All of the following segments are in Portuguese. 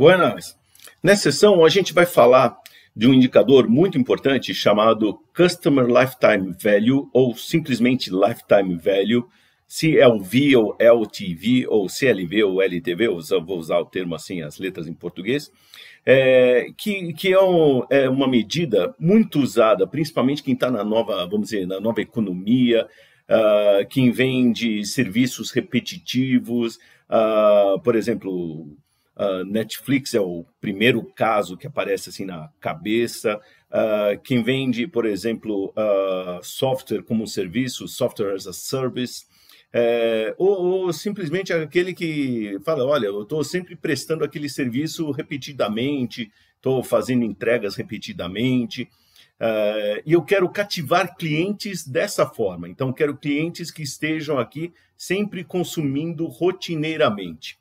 Buenas! Nessa sessão, a gente vai falar de um indicador muito importante chamado Customer Lifetime Value, ou simplesmente Lifetime Value, CLV é ou LTV, é ou CLV é ou LTV, vou usar o termo assim, as letras em português, é, que, que é, um, é uma medida muito usada, principalmente quem está na nova, vamos dizer, na nova economia, Uh, quem vende serviços repetitivos, uh, por exemplo, Uh, Netflix é o primeiro caso que aparece assim na cabeça. Uh, quem vende, por exemplo, uh, software como serviço, software as a service, é, ou, ou, simplesmente aquele que fala: olha, eu estou sempre prestando aquele serviço repetidamente, estou fazendo entregas repetidamente. Uh, e eu quero cativar clientes dessa forma. Então, quero clientes que estejam aqui sempre consumindo rotineiramente.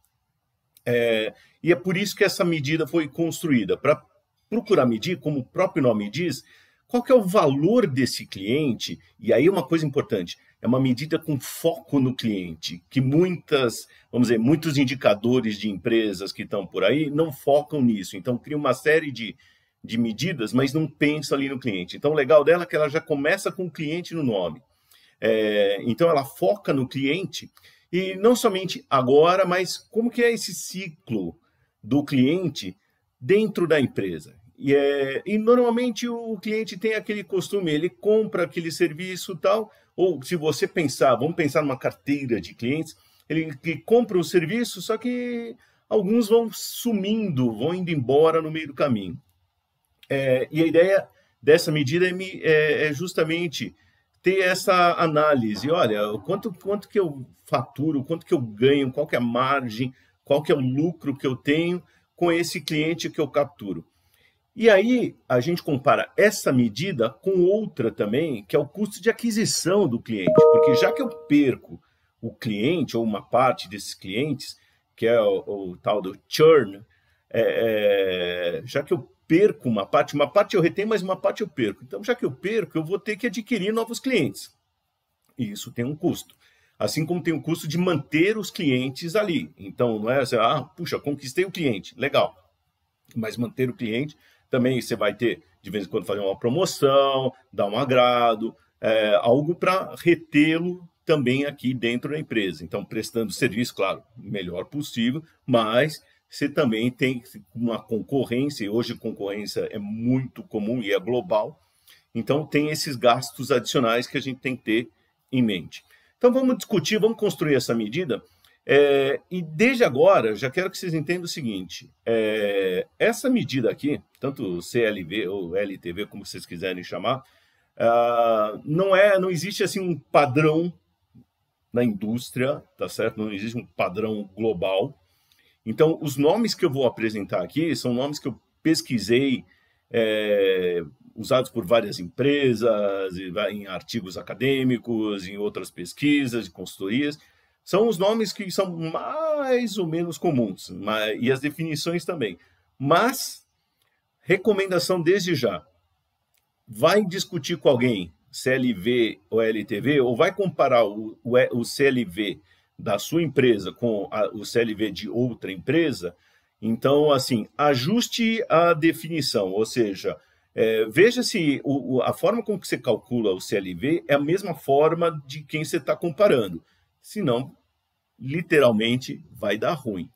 É, e é por isso que essa medida foi construída, para procurar medir, como o próprio nome diz, qual que é o valor desse cliente, e aí uma coisa importante, é uma medida com foco no cliente, que muitas, vamos dizer, muitos indicadores de empresas que estão por aí não focam nisso. Então, cria uma série de, de medidas, mas não pensa ali no cliente. Então, o legal dela é que ela já começa com o cliente no nome. É, então, ela foca no cliente e não somente agora, mas como que é esse ciclo do cliente dentro da empresa? E, é, e normalmente o cliente tem aquele costume, ele compra aquele serviço tal, ou se você pensar, vamos pensar numa carteira de clientes, ele que compra o serviço, só que alguns vão sumindo, vão indo embora no meio do caminho. É, e a ideia dessa medida é, é, é justamente ter essa análise. Olha, quanto, quanto que eu faturo, quanto que eu ganho, qual que é a margem, qual que é o lucro que eu tenho com esse cliente que eu capturo. E aí a gente compara essa medida com outra também, que é o custo de aquisição do cliente, porque já que eu perco o cliente ou uma parte desses clientes, que é o, o tal do churn, é, é, já que eu perco uma parte, uma parte eu retenho, mas uma parte eu perco. Então, já que eu perco, eu vou ter que adquirir novos clientes. E isso tem um custo. Assim como tem o um custo de manter os clientes ali. Então, não é assim, ah, puxa, conquistei o cliente, legal. Mas manter o cliente também você vai ter, de vez em quando, fazer uma promoção, dar um agrado, é, algo para retê-lo também aqui dentro da empresa. Então, prestando serviço, claro, melhor possível, mas você também tem uma concorrência, e hoje concorrência é muito comum e é global, então tem esses gastos adicionais que a gente tem que ter em mente. Então vamos discutir, vamos construir essa medida, é, e desde agora já quero que vocês entendam o seguinte: é, essa medida aqui, tanto CLV ou LTV, como vocês quiserem chamar, ah, não é, não existe assim um padrão na indústria, tá certo? Não existe um padrão global. Então, os nomes que eu vou apresentar aqui são nomes que eu pesquisei, é, usados por várias empresas, em artigos acadêmicos, em outras pesquisas, em consultorias. São os nomes que são mais ou menos comuns, e as definições também. Mas, recomendação desde já: vai discutir com alguém CLV ou LTV, ou vai comparar o, o, o CLV da sua empresa com a, o CLV de outra empresa, então, assim, ajuste a definição, ou seja, é, veja se o, a forma com que você calcula o CLV é a mesma forma de quem você está comparando. Senão, literalmente, vai dar ruim.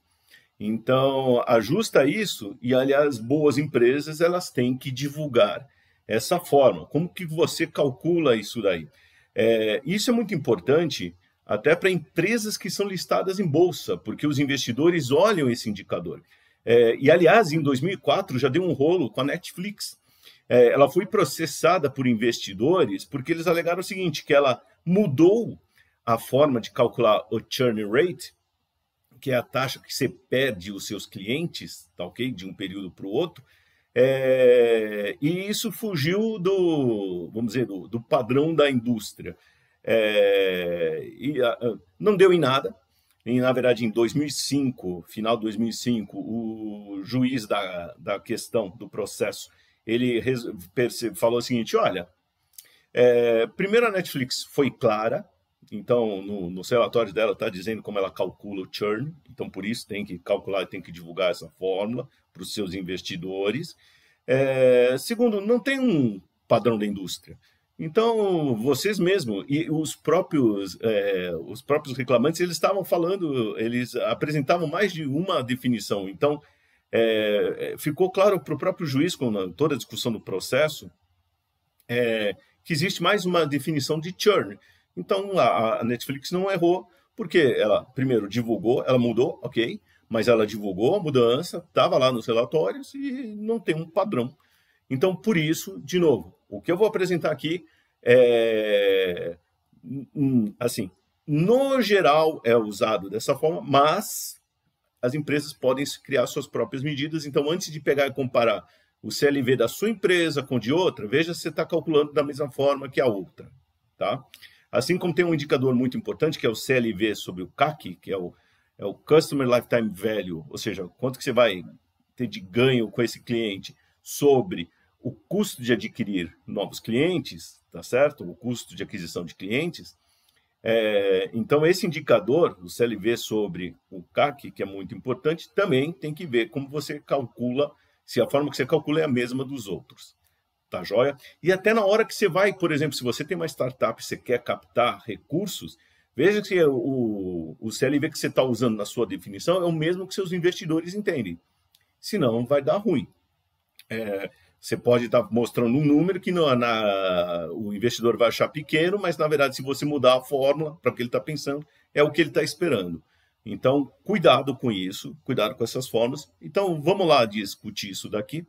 Então, ajusta isso e, aliás, boas empresas elas têm que divulgar essa forma. Como que você calcula isso daí? É, isso é muito importante até para empresas que são listadas em bolsa, porque os investidores olham esse indicador. É, e, aliás, em 2004 já deu um rolo com a Netflix. É, ela foi processada por investidores porque eles alegaram o seguinte, que ela mudou a forma de calcular o churn rate, que é a taxa que você perde os seus clientes, tá ok? De um período para o outro. É, e isso fugiu do, vamos dizer, do, do padrão da indústria é, e, ah, ah, não deu em nada. E, na verdade, em 2005, final de 2005, o juiz da, da questão do processo ele falou o seguinte: olha, é, primeiro a Netflix foi clara, então no, nos relatórios dela está dizendo como ela calcula o churn, então por isso tem que calcular, tem que divulgar essa fórmula para os seus investidores. É, segundo, não tem um padrão da indústria. Então, vocês mesmos e os próprios, é, os próprios reclamantes, eles estavam falando, eles apresentavam mais de uma definição. Então, é, é ficou claro para o próprio juiz, com toda a discussão do processo, é, que existe mais uma definição de churn. Então, a, a Netflix não errou, porque ela, primeiro, divulgou, ela mudou, ok, mas ela divulgou a mudança, estava lá nos relatórios e não tem um padrão. Então, por isso, de novo, o que eu vou apresentar aqui é, assim, no geral é usado dessa forma, mas as empresas podem criar suas próprias medidas. Então, antes de pegar e comparar o CLV da sua empresa com de outra, veja se você está calculando da mesma forma que a outra, tá? Assim como tem um indicador muito importante, que é o CLV sobre o CAC, que é o, é o Customer Lifetime Value, ou seja, quanto que você vai ter de ganho com esse cliente sobre o custo de adquirir novos clientes, tá certo? O custo de aquisição de clientes. É, então, esse indicador, o CLV sobre o CAC, que é muito importante, também tem que ver como você calcula, se a forma que você calcula é a mesma dos outros. Tá joia? E até na hora que você vai, por exemplo, se você tem uma startup e você quer captar recursos, veja se o, o CLV que você está usando na sua definição é o mesmo que seus investidores entendem. Senão, vai dar ruim. É, você pode estar tá mostrando um número que é na, o investidor vai achar pequeno, mas na verdade, se você mudar a fórmula para o que ele está pensando, é o que ele está esperando. Então, cuidado com isso, cuidado com essas fórmulas. Então, vamos lá discutir isso daqui.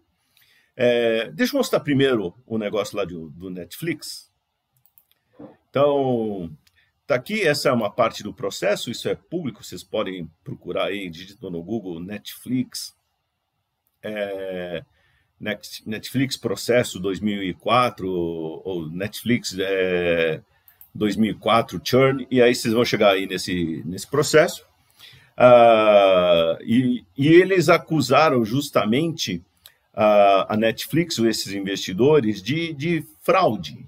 É, deixa eu mostrar primeiro o negócio lá do, do Netflix. Então, tá aqui, essa é uma parte do processo, isso é público, vocês podem procurar aí, digitando no Google Netflix. É, Netflix Processo 2004, ou Netflix é, 2004 Churn, e aí vocês vão chegar aí nesse, nesse processo. Uh, e, e, eles acusaram justamente ah, a Netflix, esses investidores, de, de fraude,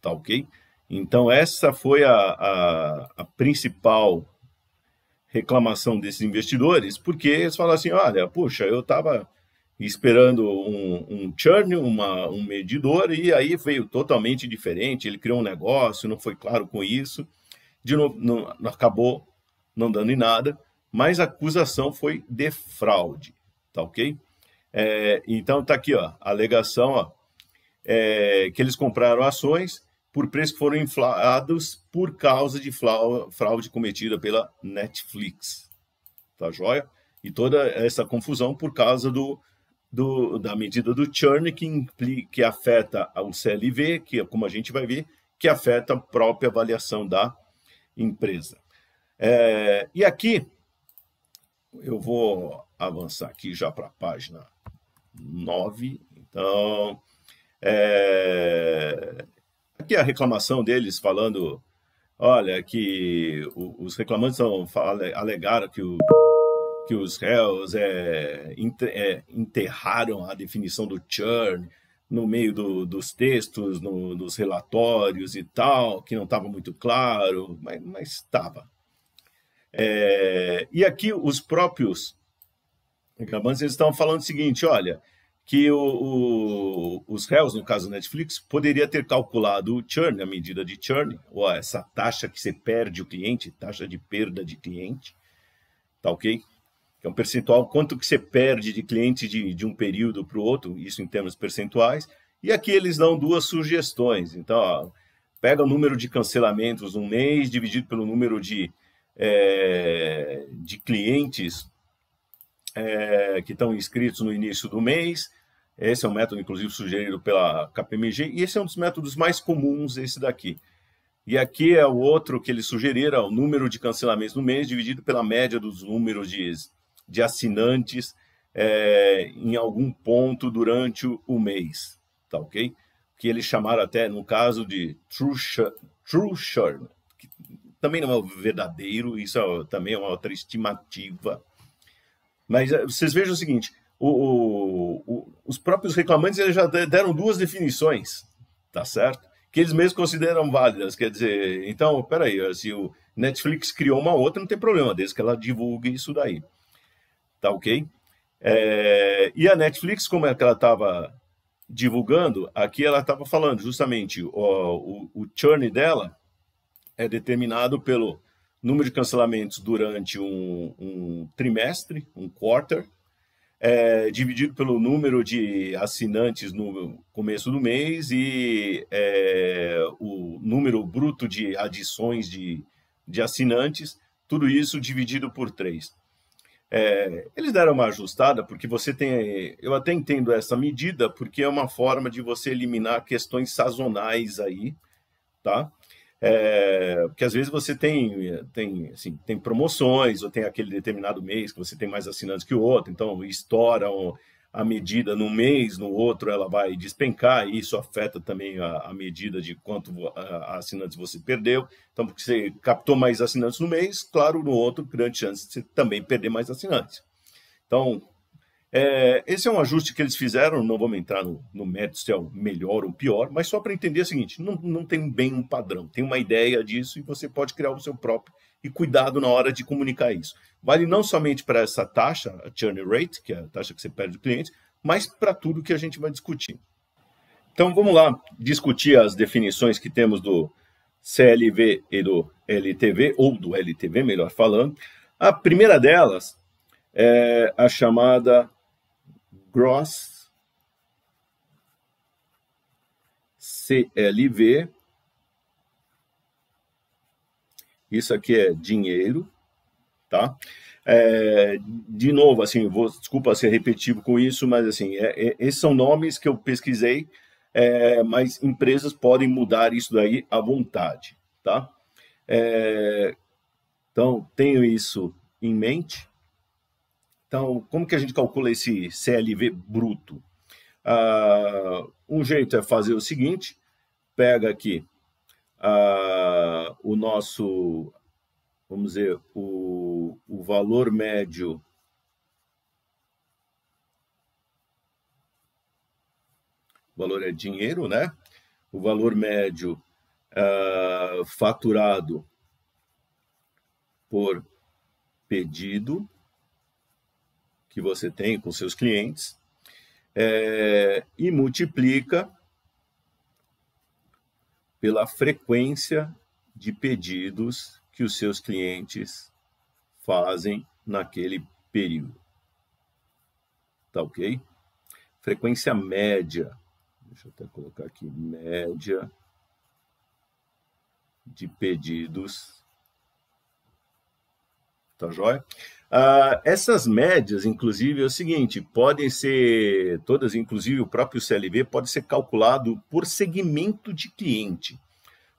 tá ok? Então, essa foi a, a, a principal reclamação desses investidores, porque eles falaram assim, olha, puxa, eu estava esperando um, um churn, uma, um medidor, e aí veio totalmente diferente. Ele criou um negócio, não foi claro com isso, de novo, não, acabou não dando em nada, mas a acusação foi de fraude, tá ok? É, então tá aqui, ó, a alegação, ó, é, que eles compraram ações por preços que foram inflados por causa de fraude cometida pela Netflix, tá joia? E toda essa confusão por causa do do, da medida do churn que, implica, que afeta o CLV, que é como a gente vai ver, que afeta a própria avaliação da empresa. É, e aqui eu vou avançar aqui já para a página 9. Então, é, aqui é a reclamação deles falando, olha, que os reclamantes alegaram que o que os réus é, é, enterraram a definição do churn no meio do, dos textos, no, relatórios e tal, que não estava muito claro, mas estava. É, e aqui os próprios reclamantes estão falando o seguinte, olha, que o, o, os réus, no caso do Netflix, poderia ter calculado o churn, a medida de churn, ou essa taxa que você perde o cliente, taxa de perda de cliente, tá ok? que é um percentual, quanto que você perde de cliente de, de um período para o outro, isso em termos percentuais, e aqui eles dão duas sugestões. Então, ó, pega o número de cancelamentos um mês, dividido pelo número de, é, de clientes é, que estão inscritos no início do mês. Esse é um método, inclusive, sugerido pela KPMG, e esse é um dos métodos mais comuns, esse daqui. E aqui é o outro que eles sugeriram, o número de cancelamentos no mês dividido pela média dos números de de assinantes é, em algum ponto durante o, o, mês, tá ok? Que eles chamaram até, no caso de True, Churn, que também não é o verdadeiro, isso é, também é uma outra estimativa. Mas é, vocês vejam o seguinte, o, o, os próprios reclamantes eles já deram duas definições, tá certo? Que eles mesmos consideram válidas, quer dizer, então, peraí, se o Netflix criou uma outra, não tem problema, desde que ela divulgue isso daí tá uhum. ok? É, e a Netflix, como é que ela estava divulgando, aqui ela estava falando justamente o, o, o churn dela é determinado pelo número de cancelamentos durante um, um trimestre, um quarter, é, dividido pelo número de assinantes no começo do mês e é, o número bruto de adições de, de assinantes, tudo isso dividido por três. É, eles deram uma ajustada, porque você tem. Eu até entendo essa medida, porque é uma forma de você eliminar questões sazonais aí, tá? É, porque às vezes você tem, tem, assim, tem promoções, ou tem aquele determinado mês que você tem mais assinantes que o outro, então estoura a medida no mês, no outro ela vai despencar, e isso afeta também a, a medida de quanto a, a assinantes você perdeu. Então, porque você captou mais assinantes no mês, claro, no outro, grande chance de você também perder mais assinantes. Então, é, esse é um ajuste que eles fizeram, não vamos entrar no, no mérito se é o melhor ou pior, mas só para entender é o seguinte: não, não tem bem um padrão, tem uma ideia disso e você pode criar o seu próprio e cuidado na hora de comunicar isso. Vale não somente para essa taxa, a churn rate, que é a taxa que você perde do cliente, mas para tudo que a gente vai discutir. Então vamos lá discutir as definições que temos do CLV e do LTV, ou do LTV, melhor falando. A primeira delas é a chamada Gross CLV. Isso aqui é dinheiro, tá? É, de novo, assim, vou, desculpa ser repetitivo com isso, mas assim, é, é, esses são nomes que eu pesquisei, é, mas empresas podem mudar isso daí à vontade, tá? É, então, tenho isso em mente. Então, como que a gente calcula esse CLV bruto? Uh, um jeito é fazer o seguinte: pega aqui uh, o nosso, vamos dizer, o, o valor médio. O valor é dinheiro, né? O valor médio uh, faturado por pedido que você tem com seus clientes é, e multiplica pela frequência de pedidos que os seus clientes fazem naquele período. Tá ok? Frequência média. Deixa eu até colocar aqui: média de pedidos Tá joia? Ah, essas médias, inclusive, é o seguinte: podem ser todas, inclusive o próprio CLV, pode ser calculado por segmento de cliente,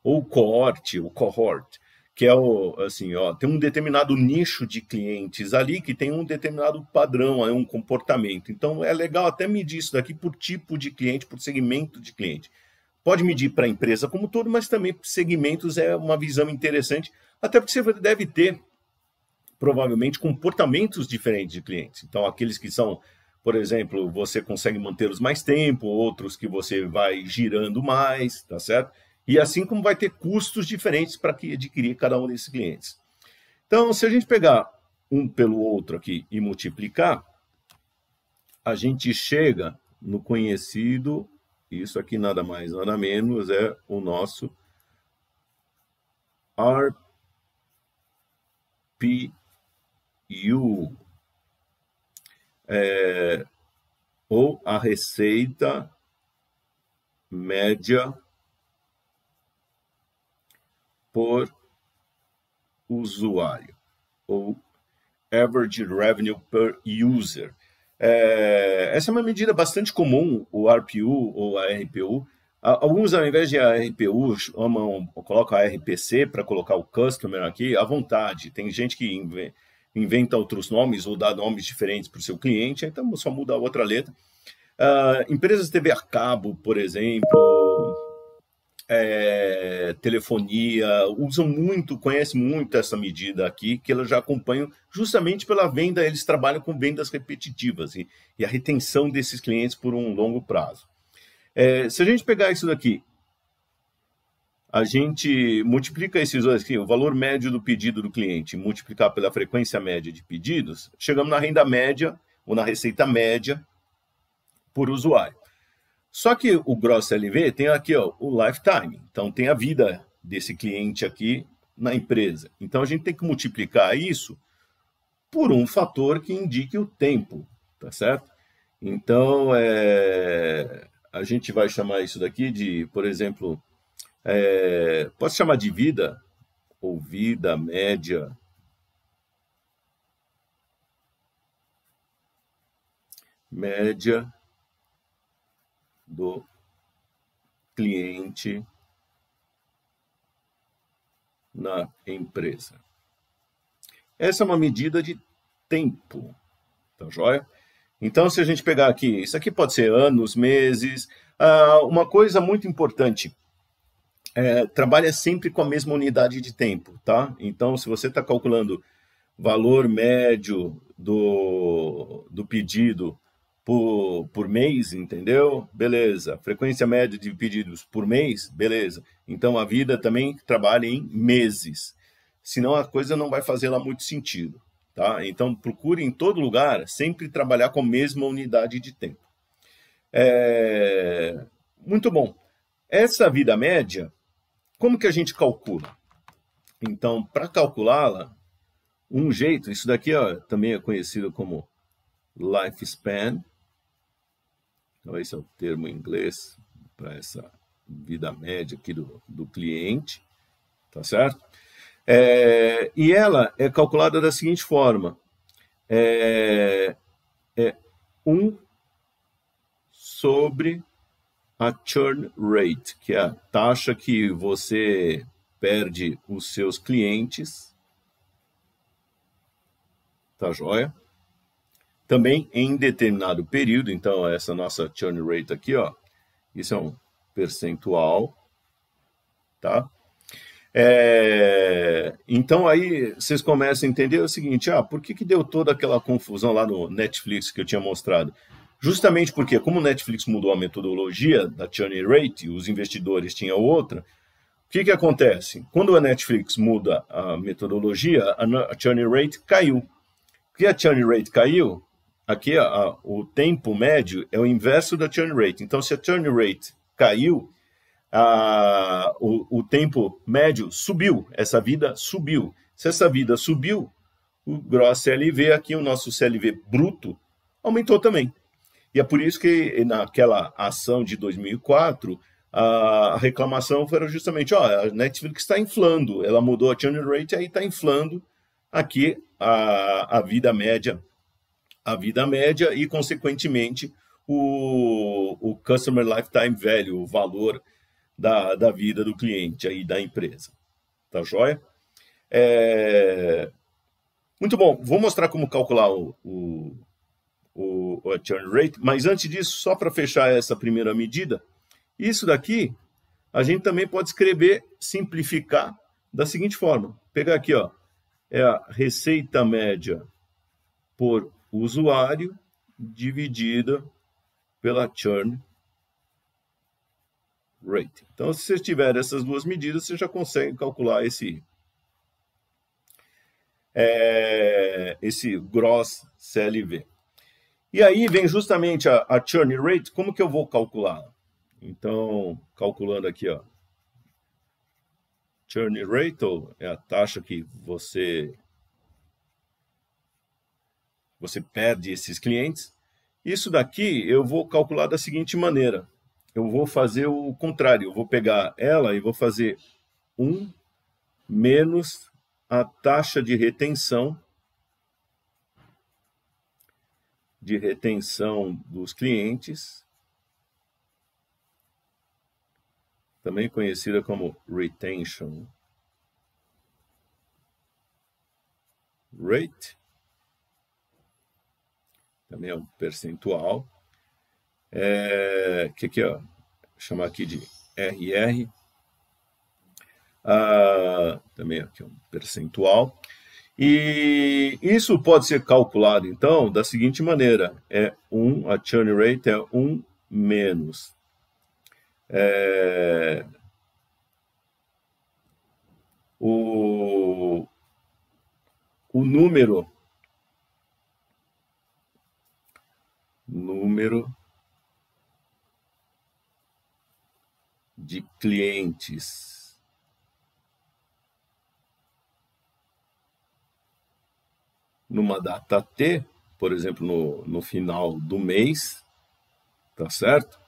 ou coorte, ou cohort, que é o assim, ó, tem um determinado nicho de clientes ali que tem um determinado padrão, um comportamento. Então é legal até medir isso daqui por tipo de cliente, por segmento de cliente. Pode medir para a empresa como todo, mas também por segmentos é uma visão interessante, até porque você deve ter provavelmente comportamentos diferentes de clientes. Então, aqueles que são, por exemplo, você consegue mantê-los mais tempo, outros que você vai girando mais, tá certo? E assim como vai ter custos diferentes para adquirir cada um desses clientes. Então, se a gente pegar um pelo outro aqui e multiplicar, a gente chega no conhecido, isso aqui nada mais, nada menos, é o nosso RP o é, ou a receita média por usuário, ou average revenue per user. É, essa é uma medida bastante comum, o RPU ou a RPU. Alguns, ao invés de a RPU, amam colocam a RPC para colocar o customer aqui à vontade. Tem gente que inventa outros nomes ou dá nomes diferentes para o seu cliente, então só muda a outra letra. Uh, empresas de TV a cabo, por exemplo, é, telefonia, usam muito, conhecem muito essa medida aqui, que elas já acompanham justamente pela venda, eles trabalham com vendas repetitivas e, e a retenção desses clientes por um longo prazo. É, se a gente pegar isso daqui, a gente multiplica esses dois aqui, o valor médio do pedido do cliente, multiplicar pela frequência média de pedidos, chegamos na renda média ou na receita média por usuário. Só que o gross LV tem aqui ó, o lifetime, então tem a vida desse cliente aqui na empresa. Então a gente tem que multiplicar isso por um fator que indique o tempo, tá certo? Então é... a gente vai chamar isso daqui de, por exemplo, é, posso chamar de vida? Ou vida média? Média do cliente na empresa. Essa é uma medida de tempo, tá joia? Então, se a gente pegar aqui, isso aqui pode ser anos, meses. Ah, uma coisa muito importante: é, trabalha sempre com a mesma unidade de tempo, tá? Então, se você está calculando valor médio do, do pedido por, por mês, entendeu? Beleza. Frequência média de pedidos por mês, beleza. Então, a vida também trabalha em meses. Senão, a coisa não vai fazer lá muito sentido, tá? Então, procure em todo lugar sempre trabalhar com a mesma unidade de tempo. É... Muito bom. Essa vida média como que a gente calcula? Então, para calculá-la, um jeito, isso daqui ó, também é conhecido como lifespan. Então, esse é o termo em inglês para essa vida média aqui do, do cliente, tá certo? É, e ela é calculada da seguinte forma: é, é 1 sobre a churn rate, que é a taxa que você perde os seus clientes. Tá joia? Também em determinado período, então essa nossa churn rate aqui, ó, isso é um percentual, tá? É, então aí vocês começam a entender o seguinte, ah, por que, que deu toda aquela confusão lá no Netflix que eu tinha mostrado? Justamente porque, como o Netflix mudou a metodologia da churn rate, os investidores tinham outra, o que, que acontece? Quando a Netflix muda a metodologia, a churn rate caiu. Porque a churn rate caiu, aqui a, o tempo médio é o inverso da churn rate. Então, se a churn rate caiu, a, o, o tempo médio subiu, essa vida subiu. Se essa vida subiu, o gross CLV, aqui o nosso CLV bruto, aumentou também. E é por isso que naquela ação de 2004, a reclamação foi justamente, ó, a Netflix está inflando, ela mudou a channel rate, aí está inflando aqui a, a vida média, a vida média e, consequentemente, o, o Customer Lifetime Value, o valor da, da vida do cliente aí, da empresa. Tá joia? É... Muito bom, vou mostrar como calcular o, o o, o churn rate. Mas antes disso, só para fechar essa primeira medida, isso daqui a gente também pode escrever, simplificar da seguinte forma. Pegar aqui, ó, é a receita média por usuário dividida pela churn rate. Então, se você tiver essas duas medidas, você já consegue calcular esse é, esse gross CLV. E aí vem justamente a, a churn rate, como que eu vou calcular? Então, calculando aqui, ó, churn rate é a taxa que você você perde esses clientes. Isso daqui eu vou calcular da seguinte maneira. Eu vou fazer o contrário, eu vou pegar ela e vou fazer 1 menos a taxa de retenção de retenção dos clientes, também conhecida como retention rate, também é um percentual, é, que aqui, ó, chamar aqui de RR, ah, também aqui é um percentual, e isso pode ser calculado, então, da seguinte maneira: é um, a churn rate é 1 menos. É, o, o número. Número de clientes numa data T, por exemplo, no, no final do mês, tá certo?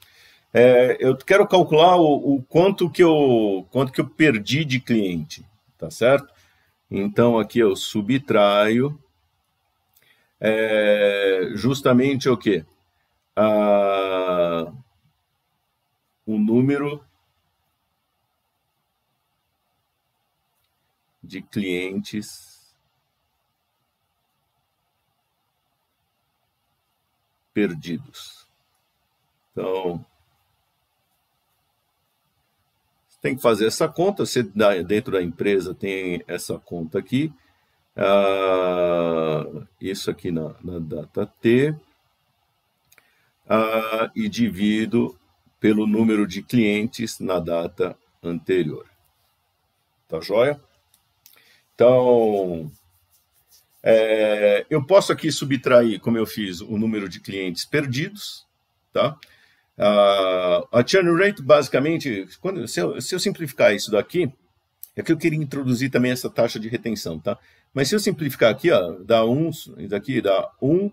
É, eu quero calcular o, o, quanto que eu quanto que eu perdi de cliente, tá certo? Então aqui eu subtraio é, justamente o que ah, o número de clientes perdidos. Então, você tem que fazer essa conta. Você dentro da empresa tem essa conta aqui. Uh, isso aqui na, na data T, uh, e divido pelo número de clientes na data anterior. Tá joia? Então, é, eu posso aqui subtrair, como eu fiz, o número de clientes perdidos, tá? Uh, a churn rate, basicamente, quando, se, eu, se eu simplificar isso daqui, é que eu queria introduzir também essa taxa de retenção, tá? Mas se eu simplificar aqui, ó, dá 1, um, daqui dá 1, um,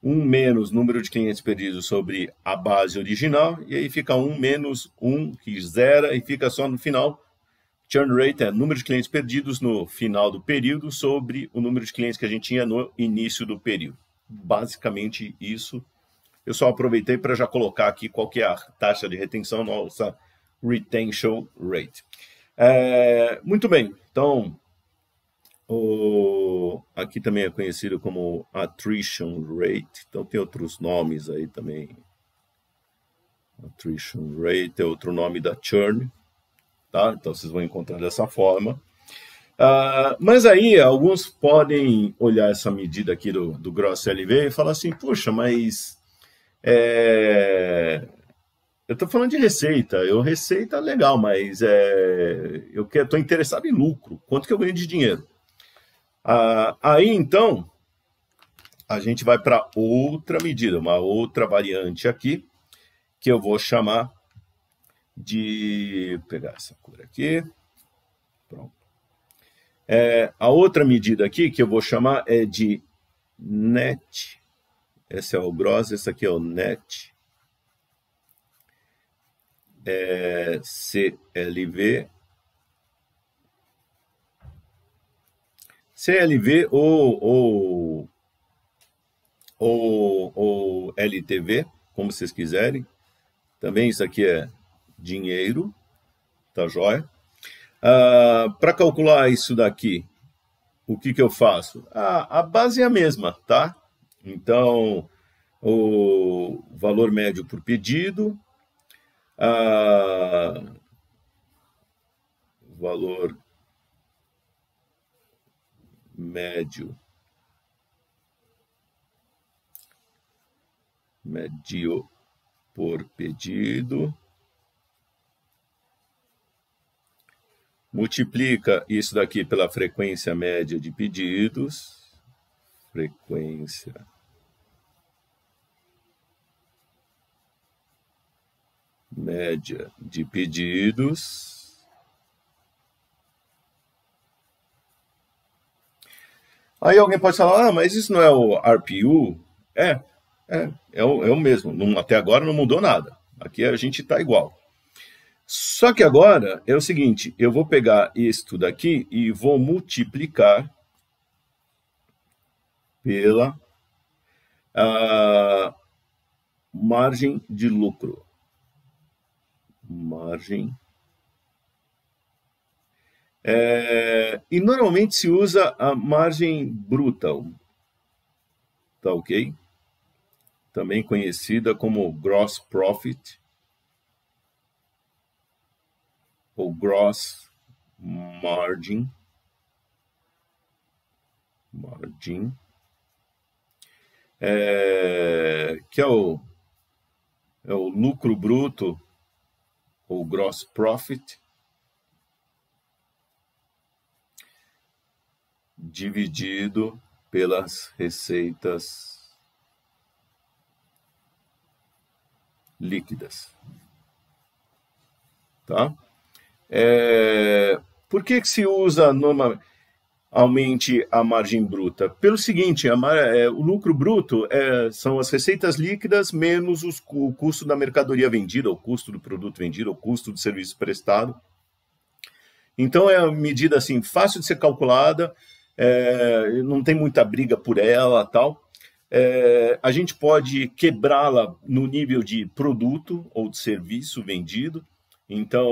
1 um menos número de clientes perdidos sobre a base original, e aí fica 1 menos 1, que zera, e fica só no final Churn rate é número de clientes perdidos no final do período sobre o número de clientes que a gente tinha no início do período. Basicamente isso. Eu só aproveitei para já colocar aqui qual que é a taxa de retenção, nossa retention rate. É, muito bem, então o, aqui também é conhecido como attrition rate, então tem outros nomes aí também. Attrition rate é outro nome da churn tá? Então vocês vão encontrar dessa forma. Uh, mas aí alguns podem olhar essa medida aqui do, do grosso LV e falar assim, puxa, mas é, eu estou falando de receita, eu receita é legal, mas é, eu estou interessado em lucro, quanto que eu ganho de dinheiro? Uh, aí então a gente vai para outra medida, uma outra variante aqui que eu vou chamar de pegar essa cor aqui. Pronto. É, a outra medida aqui que eu vou chamar é de net. Esse é o gross, esse aqui é o net. É, CLV. CLV ou, ou, ou, ou LTV, como vocês quiserem. Também isso aqui é dinheiro, tá joia? Ah, Para calcular isso daqui, o que, que eu faço? Ah, a base é a mesma, tá? Então, o valor médio por pedido, ah, valor médio médio por pedido multiplica isso daqui pela frequência média de pedidos, frequência média de pedidos. Aí alguém pode falar, ah, mas isso não é o RPU? É, é, é o, é o mesmo. Não, até agora não mudou nada. Aqui a gente está igual. Só que agora é o seguinte, eu vou pegar isto daqui e vou multiplicar pela ah, margem de lucro. Margem. É, e normalmente se usa a margem bruta, tá ok? Também conhecida como gross profit ou gross margin, margin é, que é o, é o lucro bruto ou gross profit dividido pelas receitas líquidas. Tá? É, por que, que se usa normalmente a margem bruta? Pelo seguinte, mar, é, o lucro bruto é, são as receitas líquidas menos os, o custo da mercadoria vendida, o custo do produto vendido, o custo do serviço prestado. Então é uma medida assim fácil de ser calculada, é, não tem muita briga por ela, tal. É, a gente pode quebrá-la no nível de produto ou de serviço vendido. Então,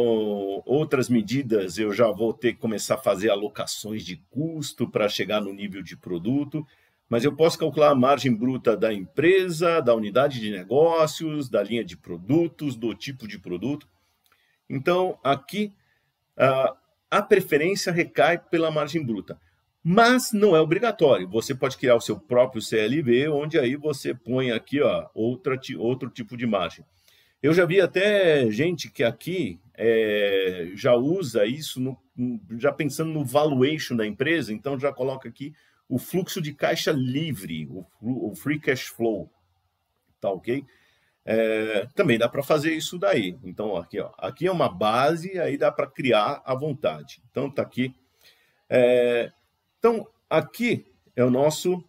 outras medidas eu já vou ter que começar a fazer alocações de custo para chegar no nível de produto, mas eu posso calcular a margem bruta da empresa, da unidade de negócios, da linha de produtos, do tipo de produto. Então, aqui a preferência recai pela margem bruta, mas não é obrigatório. Você pode criar o seu próprio CLV, onde aí você põe aqui ó, outra, outro tipo de margem. Eu já vi até gente que aqui é, já usa isso, no, já pensando no valuation da empresa, então já coloca aqui o fluxo de caixa livre, o, o free cash flow, tá ok? É, também dá para fazer isso daí. Então aqui, ó, aqui é uma base, aí dá para criar à vontade. Então tá aqui. É, então aqui é o nosso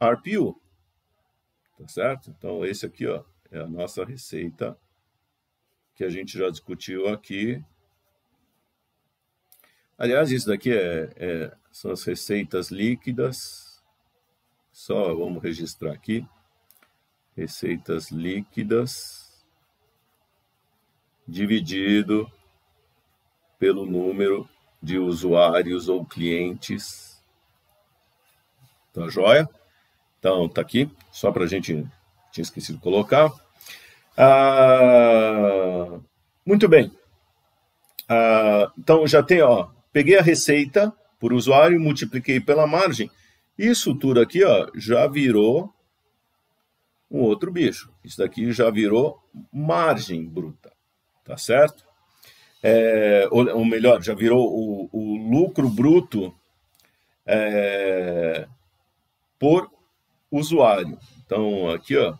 RPU, tá certo? Então esse aqui, ó, é a nossa receita que a gente já discutiu aqui. Aliás, isso daqui é, é, são as receitas líquidas. Só vamos registrar aqui. Receitas líquidas dividido pelo número de usuários ou clientes. Tá joia? Então, tá aqui, só para a gente tinha esquecido de colocar. Ah, muito bem. Ah, então já tem, ó, peguei a receita por usuário, multipliquei pela margem. Isso tudo aqui, ó, já virou um outro bicho. Isso daqui já virou margem bruta, tá certo? É, ou, ou, melhor, já virou o, o lucro bruto é, por usuário. Então, aqui, ó.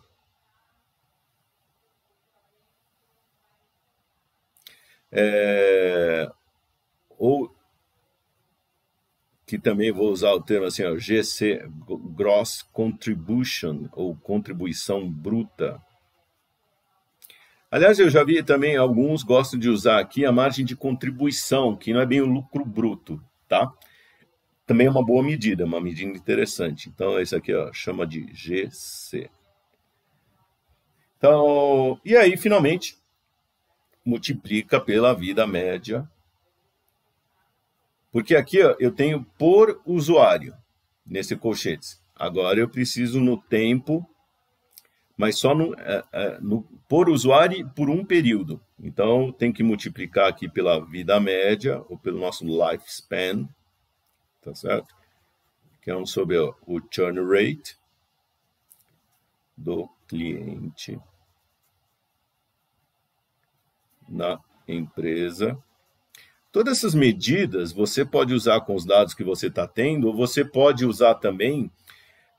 É, ou que também vou usar o termo assim, ó, GC, Gross Contribution, ou Contribuição Bruta. Aliás, eu já vi também, alguns gostam de usar aqui a margem de contribuição, que não é bem o lucro bruto, tá? também é uma boa medida, é uma medida interessante. Então, esse aqui ó, chama de GC. Então, e aí, finalmente, multiplica pela vida média. Porque aqui ó, eu tenho por usuário nesse colchete. Agora eu preciso no tempo, mas só no, é, é, no por usuário por um período. Então, tem que multiplicar aqui pela vida média, ou pelo nosso lifespan, tá certo? Que é um sobre o churn rate do cliente na empresa. Todas essas medidas você pode usar com os dados que você está tendo, ou você pode usar também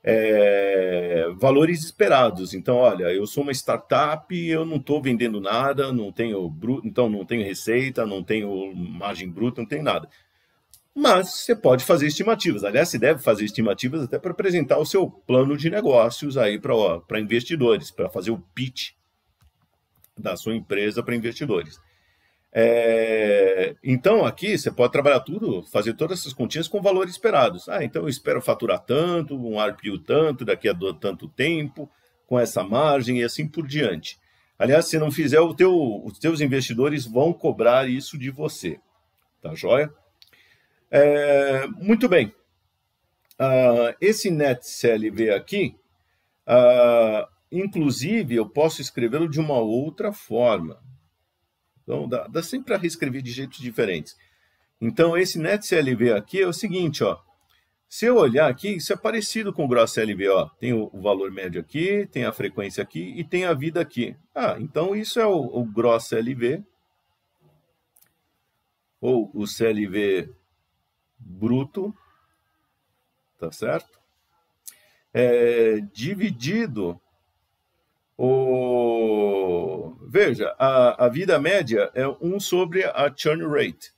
é, valores esperados. Então, olha, eu sou uma startup, eu não estou vendendo nada, não tenho bruto, então não tenho receita, não tenho margem bruta, não tenho nada mas você pode fazer estimativas. Aliás, você deve fazer estimativas até para apresentar o seu plano de negócios aí para investidores, para fazer o pitch da sua empresa para investidores. É, então, aqui você pode trabalhar tudo, fazer todas essas continhas com valores esperados. Ah, então eu espero faturar tanto, um RPU tanto, daqui a tanto tempo, com essa margem e assim por diante. Aliás, se não fizer, teu, os teus investidores vão cobrar isso de você. Tá joia? É, muito bem. Uh, esse NetCLV aqui, uh, inclusive, eu posso escrevê-lo de uma outra forma. Então, dá, dá sempre para reescrever de jeitos diferentes. Então, esse NetCLV aqui é o seguinte, ó. Se eu olhar aqui, isso é parecido com o grosso ó. Tem o, o valor médio aqui, tem a frequência aqui e tem a vida aqui. Ah, então isso é o, o CLV ou o CLV bruto, tá certo? É, dividido o veja a, a vida média é 1 sobre a churn rate,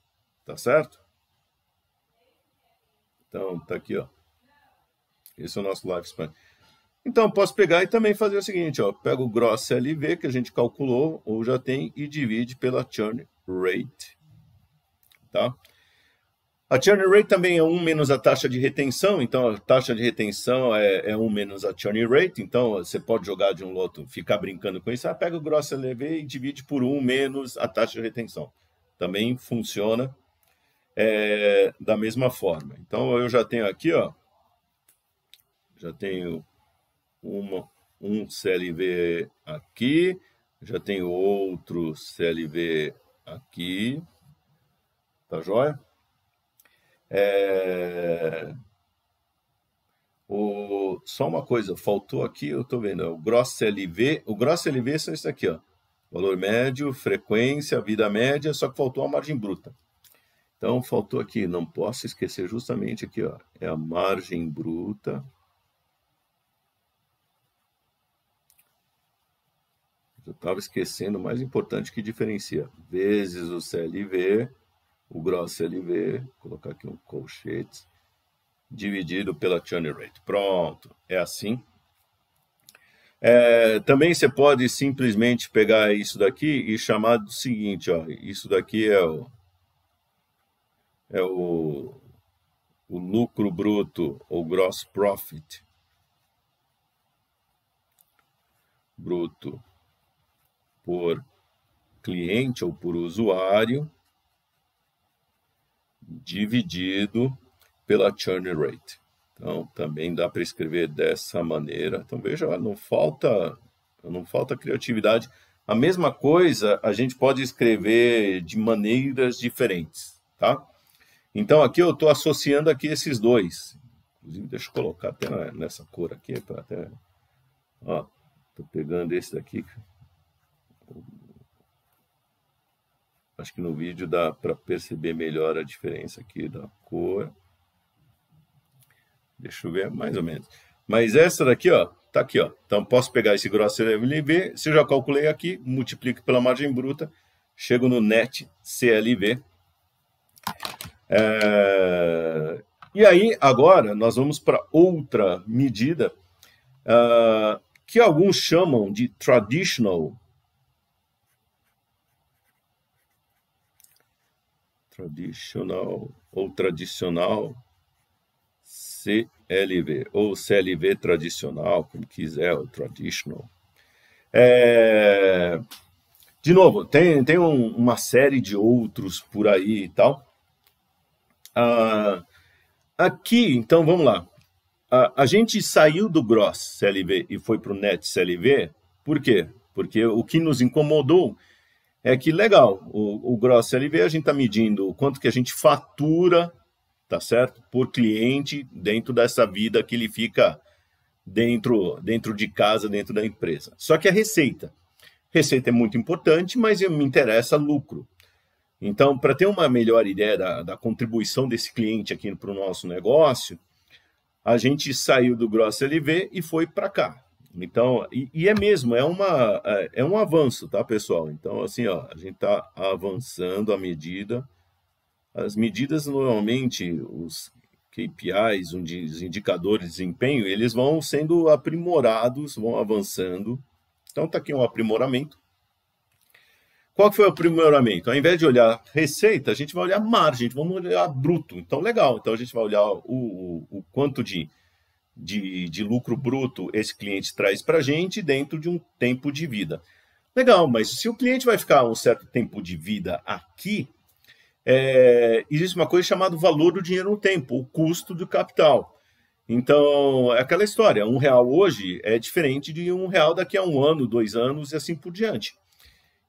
tá certo? Então tá aqui ó, esse é o nosso lifespan. Então, posso pegar e também fazer o seguinte, ó, pego o gross LV que a gente calculou, ou já tem, e divide pela churn rate, tá? A churn rate também é 1 menos a taxa de retenção, então a taxa de retenção é, é 1 menos a churn rate, então você pode jogar de um loto, ficar brincando com isso, ah, pega o gross LV e divide por 1 menos a taxa de retenção. Também funciona é, da mesma forma. Então eu já tenho aqui, ó, já tenho uma, um CLV aqui, já tenho outro CLV aqui, tá joia? É... O... Só uma coisa, faltou aqui, eu estou vendo, é o grosso LV, o grosso LV é são isso aqui, ó. valor médio, frequência, vida média, só que faltou a margem bruta. Então, faltou aqui, não posso esquecer justamente aqui, ó, é a margem bruta. Eu estava esquecendo o mais importante que diferencia, vezes o CLV, o gross LV, colocar aqui um colchete, dividido pela churn rate. Pronto, é assim. É, também você pode simplesmente pegar isso daqui e chamar do seguinte, ó, isso daqui é o, é o, o lucro bruto ou gross profit bruto por cliente ou por usuário dividido pela churn rate. Então, também dá para escrever dessa maneira. Então, veja, não falta, não falta criatividade. A mesma coisa a gente pode escrever de maneiras diferentes, tá? Então, aqui eu estou associando aqui esses dois. Inclusive, deixa eu colocar até nessa cor aqui, para até... Ó, estou pegando esse daqui. Acho que no vídeo dá para perceber melhor a diferença aqui da cor. Deixa eu ver, mais ou menos. Mas essa daqui, ó, tá aqui, ó. Então posso pegar esse grosso CLV, se eu já calculei aqui, multiplico pela margem bruta, chego no net CLV. É... E aí, agora, nós vamos para outra medida uh, que alguns chamam de traditional Tradicional ou tradicional CLV, ou CLV tradicional, como quiser, o traditional. É... De novo, tem, tem um, uma série de outros por aí e tal. Ah, aqui, então vamos lá. Ah, a gente saiu do gross CLV e foi para o net CLV, por quê? Porque o que nos incomodou é que legal, o, o Gross LV a gente está medindo quanto que a gente fatura, tá certo? Por cliente dentro dessa vida que ele fica dentro, dentro de casa, dentro da empresa. Só que a receita. Receita é muito importante, mas me interessa lucro. Então, para ter uma melhor ideia da, da contribuição desse cliente aqui para o nosso negócio, a gente saiu do Gross LV e foi para cá. Então, e, e, é mesmo, é, uma, é, é um avanço, tá, pessoal? Então, assim, ó, a gente está avançando à medida. As medidas, normalmente, os KPIs, os indicadores de desempenho, eles vão sendo aprimorados, vão avançando. Então, está aqui um aprimoramento. Qual foi o aprimoramento? Ao invés de olhar receita, a gente vai olhar margem, vamos olhar bruto. Então, legal. Então, a gente vai olhar o, o, o quanto de de, de lucro bruto esse cliente traz para a gente dentro de um tempo de vida. Legal, mas se o cliente vai ficar um certo tempo de vida aqui, é, existe uma coisa chamada valor do dinheiro no tempo, o custo do capital. Então, é aquela história, um real hoje é diferente de um real daqui a um ano, dois anos e assim por diante.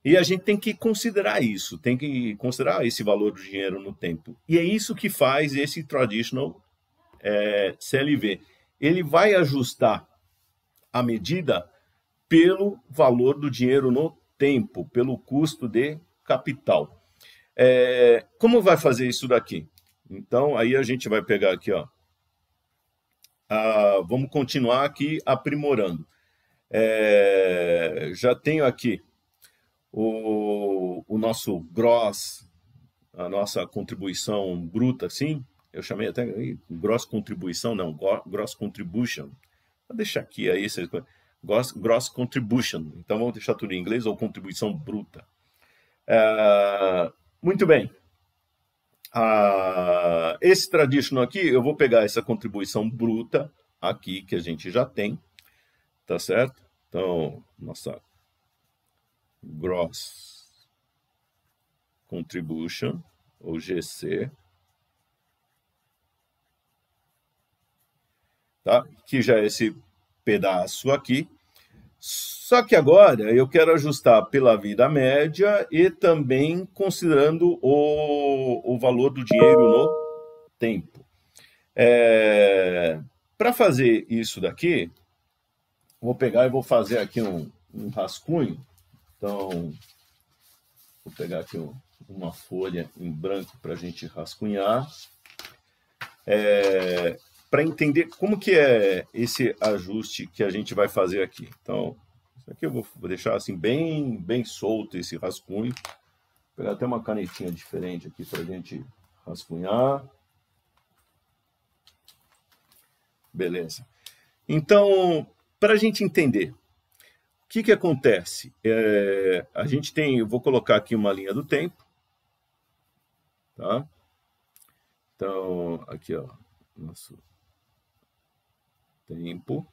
E a gente tem que considerar isso, tem que considerar esse valor do dinheiro no tempo. E é isso que faz esse traditional é, CLV ele vai ajustar a medida pelo valor do dinheiro no tempo, pelo custo de capital. É, como vai fazer isso daqui? Então, aí a gente vai pegar aqui, ó. Ah, vamos continuar aqui aprimorando. É, já tenho aqui o, o nosso gross, a nossa contribuição bruta, sim, eu chamei até gross contribuição, não, gross contribution. Vou deixar aqui aí, vocês, gross, gross contribution. Então vamos deixar tudo em inglês ou contribuição bruta. É, muito bem. Ah, esse traditional aqui, eu vou pegar essa contribuição bruta aqui que a gente já tem, tá certo? Então, nossa gross contribution ou GC tá? que já é esse pedaço aqui. Só que agora eu quero ajustar pela vida média e também considerando o, o valor do dinheiro no tempo. É, Para fazer isso daqui, vou pegar e vou fazer aqui um, um rascunho. Então, vou pegar aqui um, uma folha em branco para a gente rascunhar. É, para entender como que é esse ajuste que a gente vai fazer aqui. Então, isso aqui eu vou deixar assim bem, bem solto esse rascunho. Vou pegar até uma canetinha diferente aqui para a gente rascunhar. Beleza. Então, para a gente entender, o que, que acontece? É, a gente tem, eu vou colocar aqui uma linha do tempo, tá? Então, aqui, ó, nosso Tempo.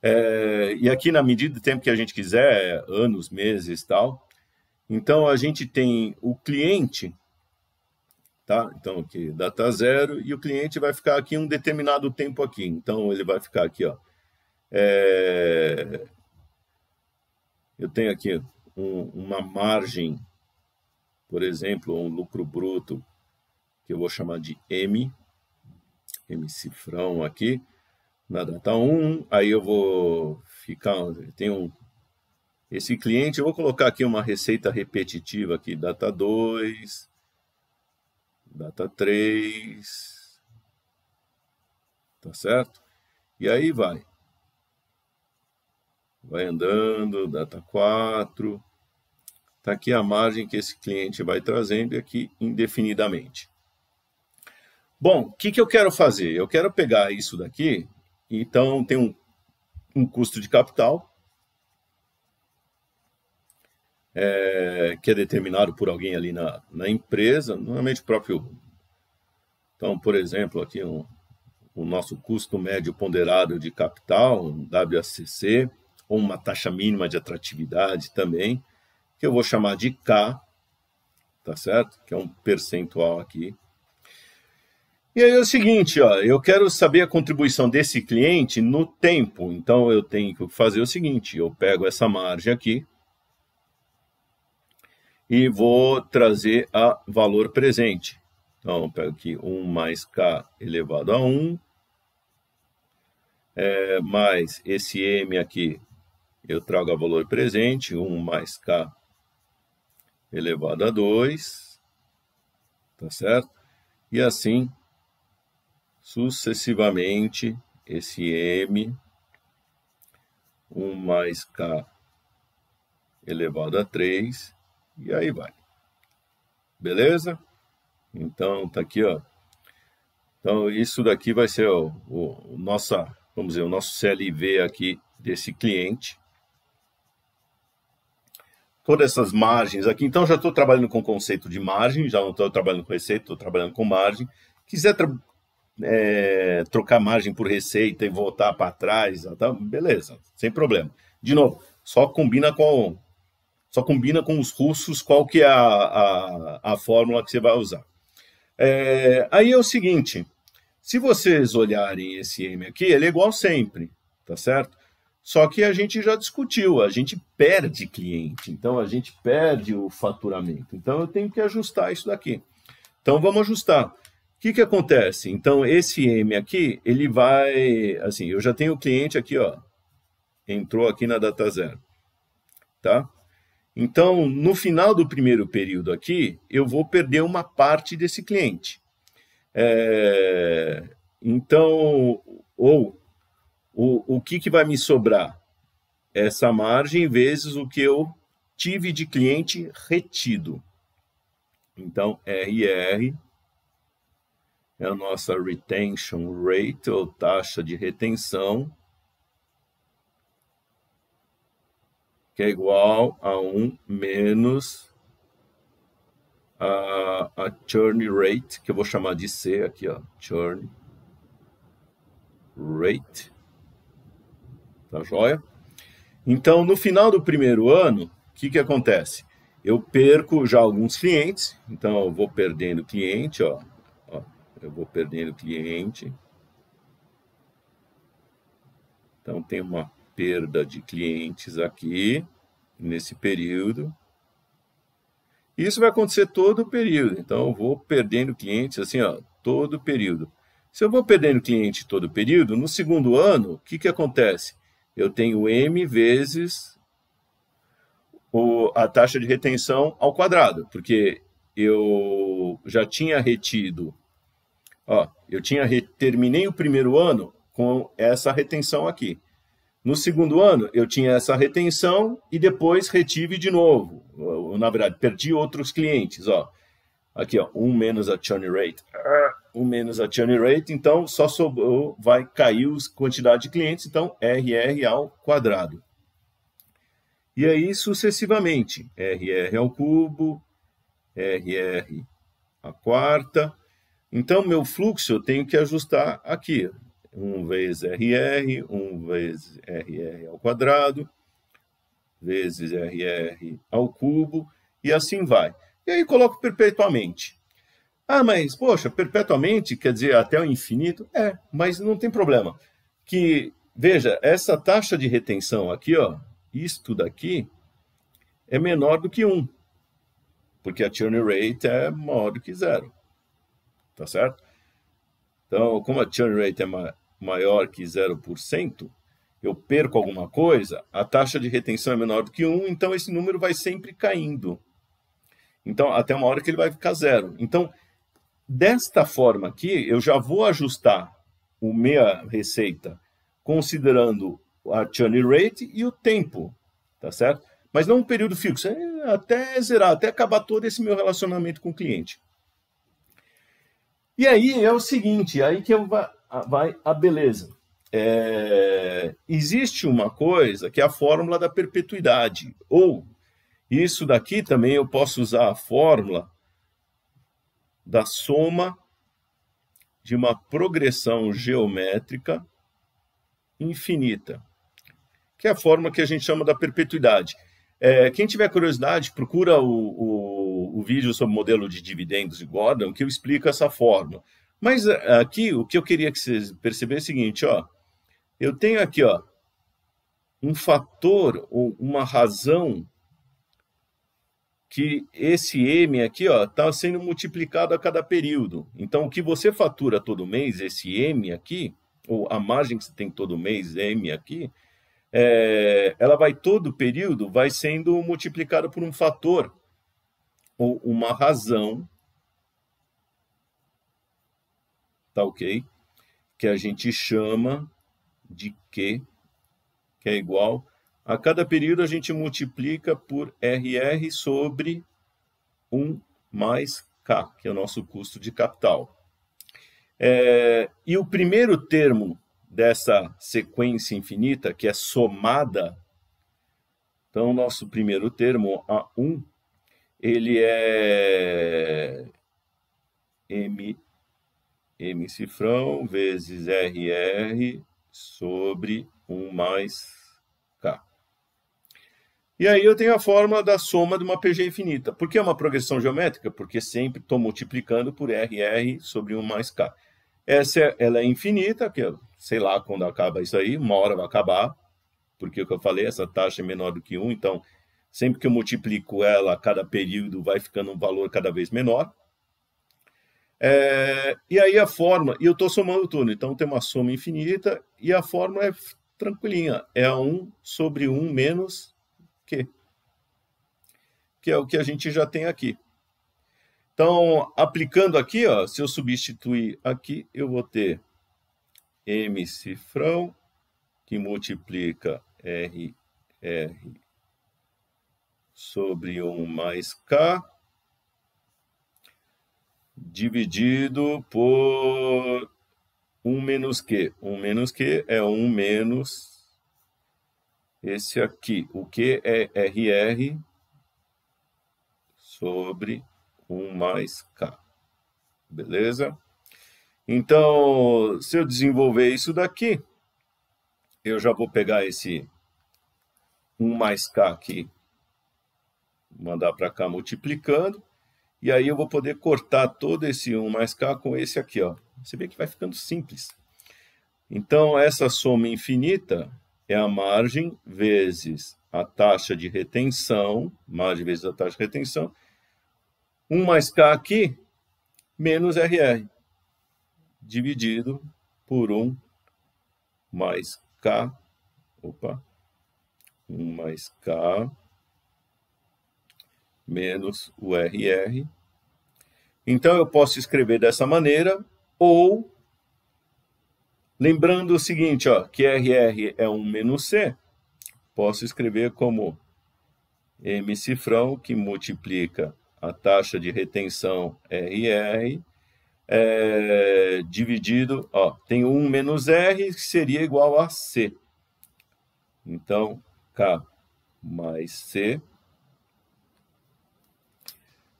É, e aqui, na medida do tempo que a gente quiser, anos, meses tal. Então, a gente tem o cliente, tá? Então, aqui, data zero, e o cliente vai ficar aqui um determinado tempo aqui. Então, ele vai ficar aqui, ó. É, eu tenho aqui um, uma margem, por exemplo, um lucro bruto, que eu vou chamar de M, M cifrão aqui, na data 1, aí eu vou ficar, tem um, esse cliente, eu vou colocar aqui uma receita repetitiva aqui, data 2, data 3, tá certo? E aí vai. Vai andando, data 4, tá aqui a margem que esse cliente vai trazendo aqui indefinidamente. Bom, o que, que eu quero fazer? Eu quero pegar isso daqui então, tem um, um custo de capital é, que é determinado por alguém ali na, na empresa, normalmente o próprio. Então, por exemplo, aqui um, o nosso custo médio ponderado de capital, um WACC, ou uma taxa mínima de atratividade também, que eu vou chamar de K, tá certo? Que é um percentual aqui e aí é o seguinte, ó, eu quero saber a contribuição desse cliente no tempo. Então eu tenho que fazer o seguinte, eu pego essa margem aqui e vou trazer a valor presente. Então eu pego aqui 1 mais k elevado a 1 é, mais esse m aqui eu trago a valor presente, 1 mais k elevado a 2, tá certo? E assim sucessivamente esse m 1 mais k elevado a 3 e aí vai. Beleza? Então tá aqui, ó. Então isso daqui vai ser o, o, o nossa, vamos dizer, o nosso CLV aqui desse cliente. Todas essas margens aqui, então já estou trabalhando com o conceito de margem, já não estou trabalhando com receita, estou trabalhando com margem. Quiser tra é, trocar margem por receita e voltar para trás, tá? beleza, sem problema. De novo, só combina com só combina com os russos qual que é a, a, a fórmula que você vai usar. É, aí é o seguinte, se vocês olharem esse M aqui, ele é igual sempre, tá certo? Só que a gente já discutiu, a gente perde cliente, então a gente perde o faturamento. Então eu tenho que ajustar isso daqui. Então vamos ajustar. O que, que acontece? Então, esse M aqui, ele vai, assim, eu já tenho o cliente aqui, ó, entrou aqui na data zero, tá? Então, no final do primeiro período aqui, eu vou perder uma parte desse cliente. É, então, ou o, o que, que vai me sobrar? Essa margem vezes o que eu tive de cliente retido. Então, RR é a nossa retention rate, ou taxa de retenção, que é igual a 1 menos a, a churn rate, que eu vou chamar de C aqui, ó, churn rate. Tá joia? Então, no final do primeiro ano, o que, que acontece? Eu perco já alguns clientes, então eu vou perdendo cliente, ó, eu vou perdendo cliente. Então, tem uma perda de clientes aqui, nesse período. Isso vai acontecer todo o período. Então, eu vou perdendo clientes assim, ó, todo o período. Se eu vou perdendo cliente todo o período, no segundo ano, o que, que acontece? Eu tenho M vezes o, a taxa de retenção ao quadrado, porque eu já tinha retido Ó, eu tinha terminei o primeiro ano com essa retenção aqui. No segundo ano, eu tinha essa retenção e depois retive de novo. Eu, na verdade, perdi outros clientes. Ó. Aqui, ó, um menos a churn rate. Um menos a churn rate. Então, só sobrou, vai cair a quantidade de clientes. Então, RR ao quadrado. E aí, sucessivamente. RR ao cubo, RR à quarta, então, meu fluxo eu tenho que ajustar aqui. 1 vezes RR, 1 vezes RR ao quadrado, vezes RR ao cubo, e assim vai. E aí coloco perpetuamente. Ah, mas, poxa, perpetuamente quer dizer até o infinito? É, mas não tem problema. Que, veja, essa taxa de retenção aqui, ó, isto daqui, é menor do que 1. Porque a churn rate é maior do que zero tá certo? Então, como a churn rate é ma maior que 0%, eu perco alguma coisa, a taxa de retenção é menor do que 1, então esse número vai sempre caindo. Então, até uma hora que ele vai ficar zero. Então, desta forma aqui, eu já vou ajustar o minha receita considerando a churn rate e o tempo, tá certo? Mas não um período fixo, é até zerar, até acabar todo esse meu relacionamento com o cliente. E aí é o seguinte, aí que eu vai, vai a beleza. É, existe uma coisa que é a fórmula da perpetuidade, ou isso daqui também eu posso usar a fórmula da soma de uma progressão geométrica infinita, que é a fórmula que a gente chama da perpetuidade. É, quem tiver curiosidade, procura o, o o vídeo sobre o modelo de dividendos de Gordon que eu explico essa forma. Mas eh, aqui o que eu queria que vocês percebessem é o seguinte, ó, eu tenho aqui ó, um fator ou uma razão que esse M aqui ó está sendo multiplicado a cada período. Então o que você fatura todo mês, esse M aqui, ou a margem que você tem todo mês, M aqui, é, ela vai todo período vai sendo multiplicado por um fator ou uma razão, tá ok? Que a gente chama de Q, que é igual a cada período a gente multiplica por RR sobre 1 mais K, que é o nosso custo de capital. É, e o primeiro termo dessa sequência infinita, que é somada, então o nosso primeiro termo, A1, ele é M, M cifrão vezes RR sobre 1 mais K. E aí eu tenho a forma da soma de uma PG infinita. Por que é uma progressão geométrica? Porque sempre estou multiplicando por RR sobre 1 mais K. Essa é, ela é infinita, que eu sei lá quando acaba isso aí, uma hora vai acabar, porque o que eu falei, essa taxa é menor do que 1, então Sempre que eu multiplico ela, a cada período vai ficando um valor cada vez menor. É, e aí a forma, e eu estou somando tudo, então tem uma soma infinita, e a forma é tranquilinha, é 1 sobre 1 menos Q, que é o que a gente já tem aqui. Então, aplicando aqui, ó, se eu substituir aqui, eu vou ter M cifrão, que multiplica R, R, sobre 1 mais k, dividido por 1 menos q. 1 menos q é 1 menos esse aqui. O q é rr sobre 1 mais k. Beleza? Então, se eu desenvolver isso daqui, eu já vou pegar esse 1 mais k aqui mandar para cá multiplicando, e aí eu vou poder cortar todo esse 1 mais k com esse aqui. Ó. Você vê que vai ficando simples. Então, essa soma infinita é a margem vezes a taxa de retenção, margem vezes a taxa de retenção, 1 mais k aqui, menos RR, dividido por 1 mais k, opa, 1 mais k menos o RR. Então, eu posso escrever dessa maneira, ou, lembrando o seguinte, ó, que RR é um menos C, posso escrever como M cifrão, que multiplica a taxa de retenção RR, é, dividido, ó, tem 1 menos R, que seria igual a C. Então, K mais C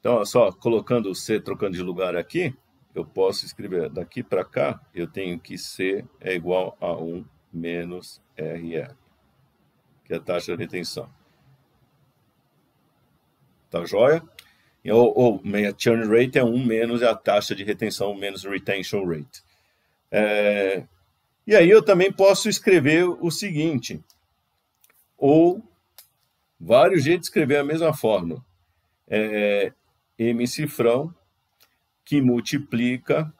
então, só colocando o C, trocando de lugar aqui, eu posso escrever daqui para cá, eu tenho que C é igual a 1 menos RR, que é a taxa de retenção. Tá joia? Ou, ou churn rate é 1 menos é a taxa de retenção, menos retention rate. É, e aí eu também posso escrever o seguinte, ou vários jeitos de escrever a mesma fórmula. É, M cifrão, que multiplica.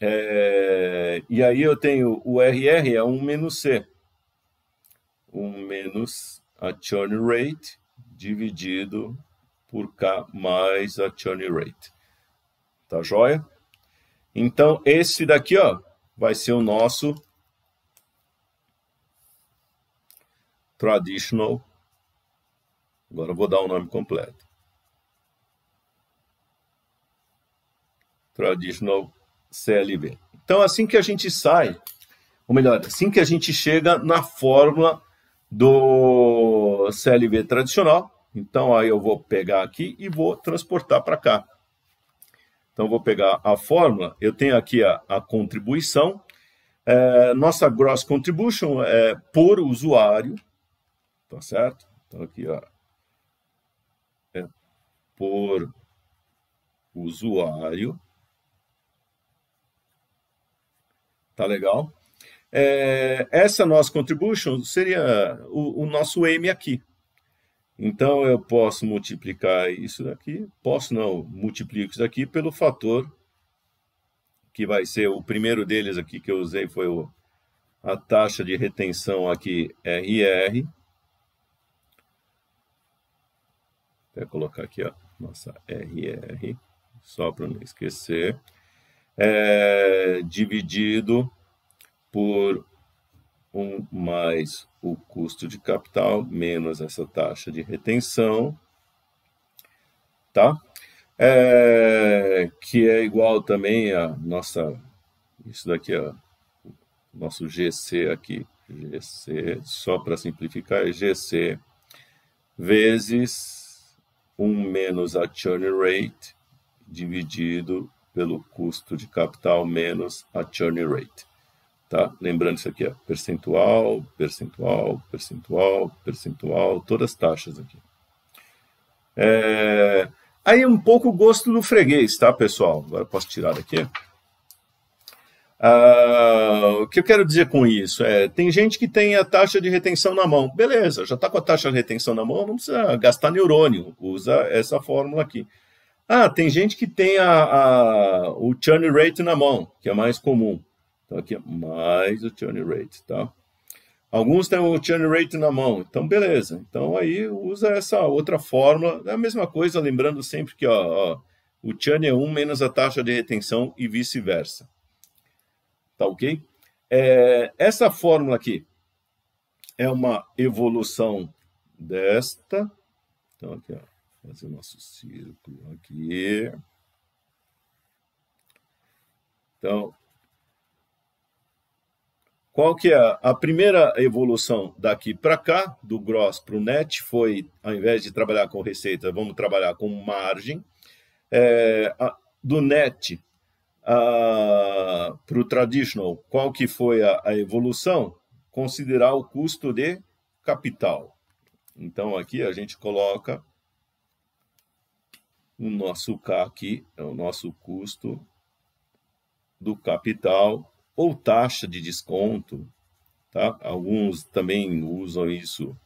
É, e aí eu tenho o RR é 1 menos C. 1 menos a churn rate dividido por K mais a churn rate. Tá joia? Então, esse daqui ó, vai ser o nosso traditional. Agora eu vou dar o nome completo. Traditional CLV. Então, assim que a gente sai, ou melhor, assim que a gente chega na fórmula do CLV tradicional, então aí eu vou pegar aqui e vou transportar para cá. Então, vou pegar a fórmula, eu tenho aqui a, a contribuição, é, nossa gross contribution é por usuário, tá certo? Então, aqui, ó, é por usuário, Tá legal? É, essa nossa contribution seria o, o nosso M aqui. Então, eu posso multiplicar isso daqui, posso não, multiplico isso daqui pelo fator que vai ser o primeiro deles aqui que eu usei foi o, a taxa de retenção aqui RR. É Vou colocar aqui, ó, nossa RR, só para não esquecer é, dividido por 1 mais o custo de capital menos essa taxa de retenção, tá? É, que é igual também a nossa, isso daqui é nosso GC aqui, GC, só para simplificar, é GC vezes 1 menos a churn rate dividido pelo custo de capital menos a churn rate. Tá? Lembrando isso aqui, é percentual, percentual, percentual, percentual, todas as taxas aqui. É... Aí um pouco o gosto do freguês, tá, pessoal? Agora posso tirar daqui. Ah, o que eu quero dizer com isso é, tem gente que tem a taxa de retenção na mão. Beleza, já está com a taxa de retenção na mão, não precisa gastar neurônio, usa essa fórmula aqui. Ah, tem gente que tem a, a, o churn rate na mão, que é mais comum. Então aqui é mais o churn rate, tá? Alguns têm o churn rate na mão, então beleza. Então aí usa essa outra fórmula, é a mesma coisa, lembrando sempre que ó, ó, o churn é 1 menos a taxa de retenção e vice-versa. Tá ok? É, essa fórmula aqui é uma evolução desta. Então aqui, ó. Fazer o nosso círculo aqui. Então, qual que é a primeira evolução daqui para cá, do gross para o net, foi, ao invés de trabalhar com receita, vamos trabalhar com margem. É, a, do net para o traditional, qual que foi a, a, evolução? Considerar o custo de capital. Então, aqui a gente coloca o nosso K aqui é o nosso custo do capital ou taxa de desconto, tá? Alguns também usam isso.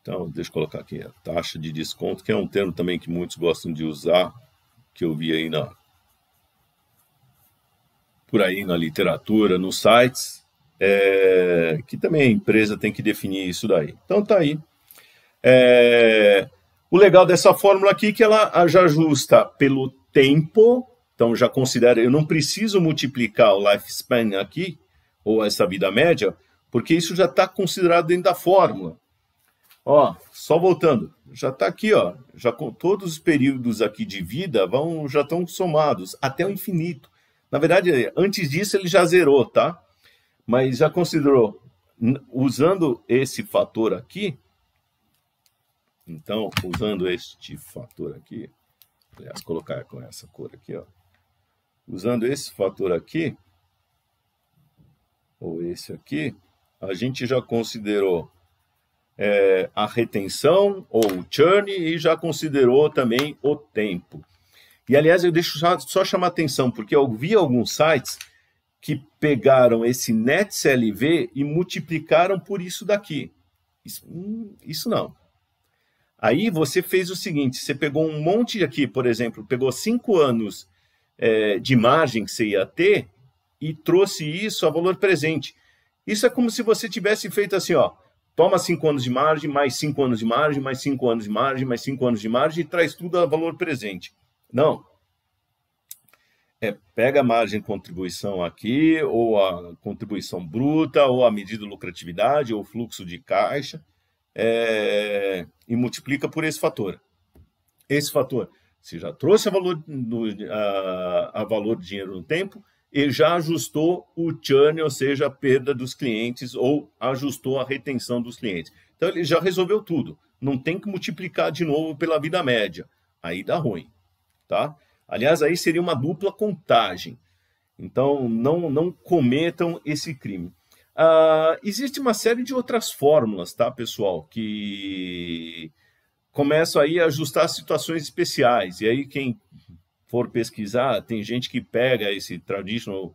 Então, deixa eu colocar aqui a taxa de desconto, que é um termo também que muitos gostam de usar, que eu vi aí na por aí na literatura, nos sites, é, que também a empresa tem que definir isso daí. Então tá aí. É, o legal dessa fórmula aqui é que ela já ajusta pelo tempo, então já considera, eu não preciso multiplicar o lifespan aqui, ou essa vida média, porque isso já está considerado dentro da fórmula. Ó, só voltando, já está aqui, ó, já com todos os períodos aqui de vida vão, já estão somados até o infinito. Na verdade, antes disso ele já zerou, tá? Mas já considerou, usando esse fator aqui, então, usando este fator aqui, aliás, colocar com essa cor aqui, ó. Usando esse fator aqui, ou esse aqui, a gente já considerou é, a retenção ou o churn e já considerou também o tempo. E aliás, eu deixo só, só chamar atenção, porque eu vi alguns sites que pegaram esse net CLV e multiplicaram por isso daqui. Isso, hum, isso não. Aí você fez o seguinte: você pegou um monte aqui, por exemplo, pegou cinco anos é, de margem que você ia ter e trouxe isso a valor presente. Isso é como se você tivesse feito assim, ó. Toma cinco anos de margem, mais cinco anos de margem, mais cinco anos de margem, mais cinco anos de margem e traz tudo a valor presente. Não. É, pega a margem de contribuição aqui, ou a contribuição bruta, ou a medida de lucratividade, ou fluxo de caixa, é, e multiplica por esse fator. Esse fator, se já trouxe a valor, do a, a valor de dinheiro no tempo, e já ajustou o churn, ou seja, a perda dos clientes, ou ajustou a retenção dos clientes. Então, ele já resolveu tudo. Não tem que multiplicar de novo pela vida média. Aí dá ruim, tá? Aliás, aí seria uma dupla contagem. Então, não, não cometam esse crime. Uh, existe uma série de outras fórmulas, tá, pessoal, que começam aí a ajustar situações especiais. E aí quem for pesquisar, tem gente que pega esse traditional uh,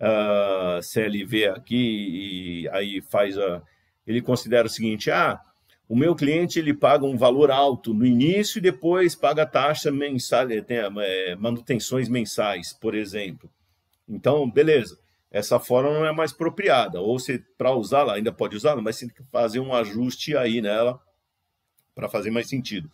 ah, CLV aqui e aí faz a... Ele considera o seguinte, ah, o meu cliente ele paga um valor alto no início e depois paga taxa mensal, tem, é, manutenções mensais, por exemplo. Então, beleza essa forma não é mais apropriada. Ou se para usá-la, ainda pode usá-la, mas tem que fazer um ajuste aí nela para fazer mais sentido.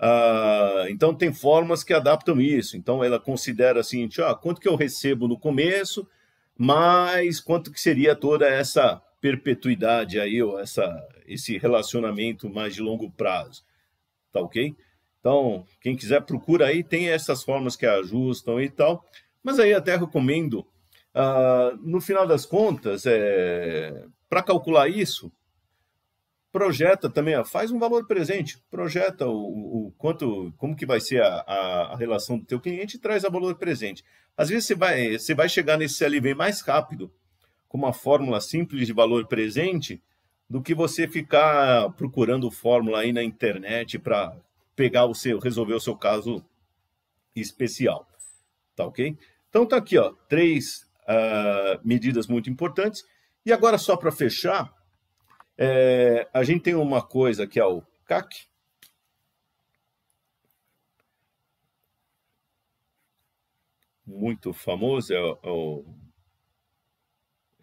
Ah, então tem formas que adaptam isso. Então ela considera assim, tipo, ah, quanto que eu recebo no começo, mas quanto que seria toda essa perpetuidade aí, ou essa, esse relacionamento mais de longo prazo. Tá ok? Então, quem quiser procura aí, tem essas formas que ajustam e tal. Mas aí até recomendo Uh, no final das contas, é, para calcular isso, projeta também, faz um valor presente, projeta o, o, quanto, como que vai ser a, a, a relação do teu cliente e traz a valor presente. Às vezes você vai, você vai chegar nesse CLV mais rápido, com uma fórmula simples de valor presente, do que você ficar procurando fórmula aí na internet para pegar o seu, resolver o seu caso especial. Tá ok? Então tá aqui, ó, três, uh, medidas muito importantes. E agora, só para fechar, é, a gente tem uma coisa que é o CAC. Muito famoso, é o, é o,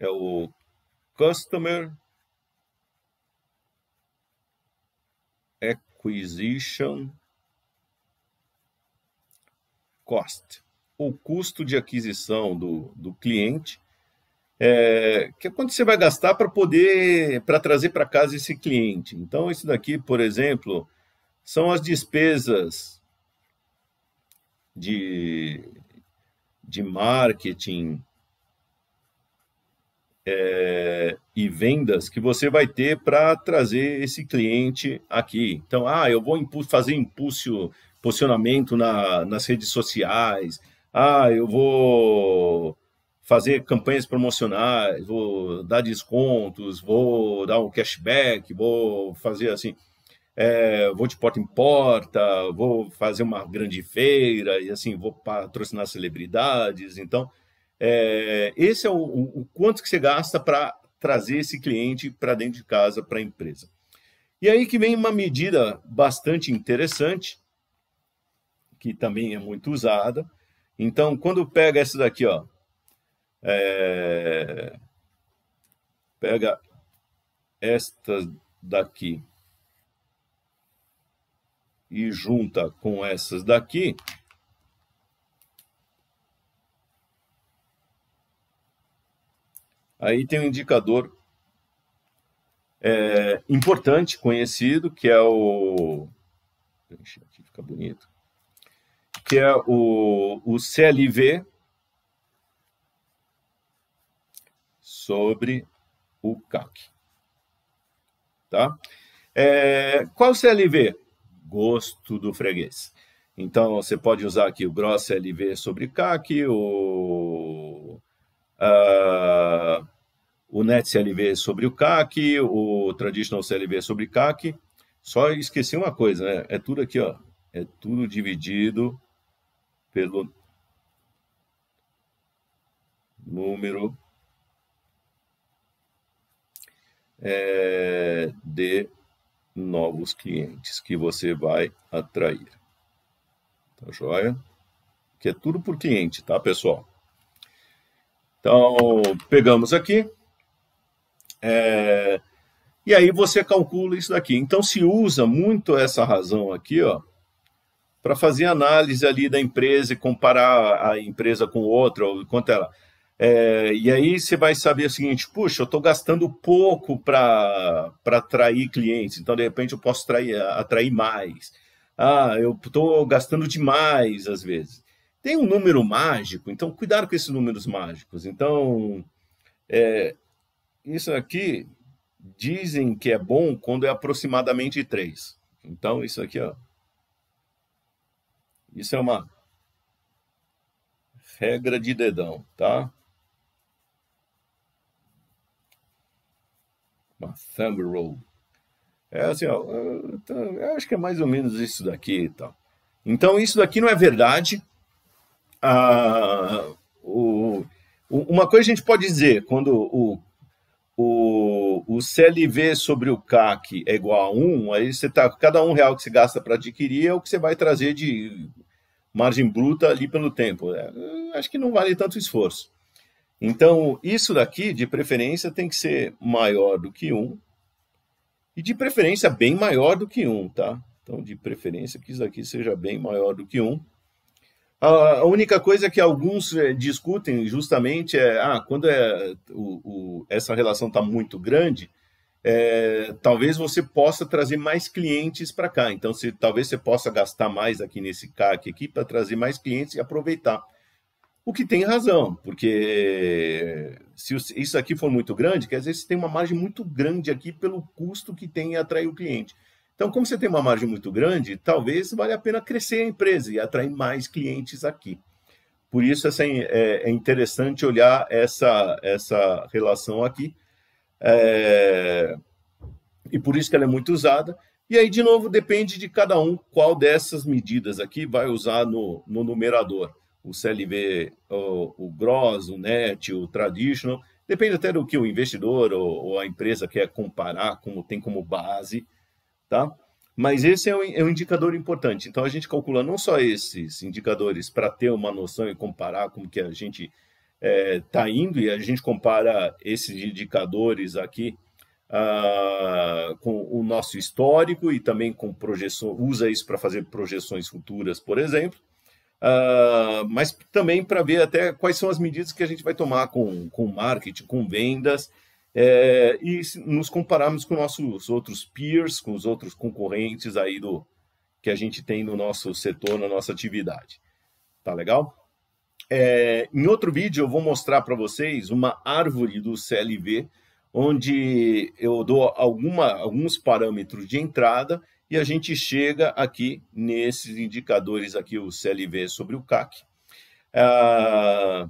é o Customer Acquisition Cost o custo de aquisição do, do cliente, é, que é quanto você vai gastar para poder, para trazer para casa esse cliente. Então, isso daqui, por exemplo, são as despesas de, de marketing é, e vendas que você vai ter para trazer esse cliente aqui. Então, ah, eu vou fazer impulso, posicionamento na, nas redes sociais, ah, eu vou fazer campanhas promocionais, vou dar descontos, vou dar um cashback, vou fazer assim, é, vou de porta em porta, vou fazer uma grande feira e assim, vou patrocinar celebridades. Então, é, esse é o, o, quanto que você gasta para trazer esse cliente para dentro de casa, para a empresa. E aí que vem uma medida bastante interessante, que também é muito usada, então, quando pega essa daqui, ó, é, pega estas daqui e junta com essas daqui, aí tem um indicador é, importante, conhecido, que é o. Deixa aqui fica bonito que é o, o CLV sobre o CAC. Tá? É, qual CLV? Gosto do freguês. Então, você pode usar aqui o Gross LV sobre CAC, o, uh, o Net CLV sobre o CAC, o Traditional CLV sobre CAC. Só esqueci uma coisa, né? É tudo aqui, ó. É tudo dividido pelo número é, de novos clientes que você vai atrair. Tá joia? Que é tudo por cliente, tá, pessoal? Então, pegamos aqui. É, e aí você calcula isso daqui. Então, se usa muito essa razão aqui, ó para fazer análise ali da empresa e comparar a empresa com outra, ou quanto ela. É, e aí você vai saber o seguinte: puxa, eu estou gastando pouco para atrair clientes, então de repente eu posso atrair, atrair mais. Ah, eu estou gastando demais às vezes. Tem um número mágico, então cuidado com esses números mágicos. Então, é, isso aqui dizem que é bom quando é aproximadamente 3. Então, isso aqui, ó. Isso é uma regra de dedão, tá? Uma thumb rule. É assim, ó, eu acho que é mais ou menos isso daqui e tal. Então, isso daqui não é verdade. Ah, o, uma coisa a gente pode dizer quando o o, o CLV sobre o CAC é igual a 1, aí você tá, cada um real que você gasta para adquirir é o que você vai trazer de margem bruta ali pelo tempo. É, acho que não vale tanto esforço. Então, isso daqui, de preferência, tem que ser maior do que 1, e de preferência bem maior do que 1, tá? Então, de preferência que isso daqui seja bem maior do que 1. A única coisa que alguns eh, discutem justamente é ah, quando é, o, o, essa relação está muito grande, é, talvez você possa trazer mais clientes para cá. Então, se, talvez você possa gastar mais aqui nesse CAC aqui para trazer mais clientes e aproveitar. O que tem razão, porque se isso aqui for muito grande, quer dizer, você tem uma margem muito grande aqui pelo custo que tem em atrair o cliente. Então, como você tem uma margem muito grande, talvez valha a pena crescer a empresa e atrair mais clientes aqui. Por isso, assim, é, é, interessante olhar essa, essa relação aqui. É... E por isso que ela é muito usada. E aí, de novo, depende de cada um qual dessas medidas aqui vai usar no, no numerador. O CLV, o, o gross, o net, o traditional. Depende até do que o investidor ou, ou a empresa quer comparar, como tem como base tá? Mas esse é um, é um indicador importante. Então, a gente calcula não só esses indicadores para ter uma noção e comparar como que a gente está é, tá indo, e a gente compara esses indicadores aqui ah, com o nosso histórico e também com projeção, usa isso para fazer projeções futuras, por exemplo. Uh, mas também para ver até quais são as medidas que a gente vai tomar com, com marketing, com vendas é, e se nos compararmos com nossos outros peers, com os outros concorrentes aí do que a gente tem no nosso setor, na nossa atividade. Tá legal? É, em outro vídeo eu vou mostrar para vocês uma árvore do CLV, onde eu dou alguma, alguns parâmetros de entrada e a gente chega aqui nesses indicadores aqui, o CLV sobre o CAC. Ah,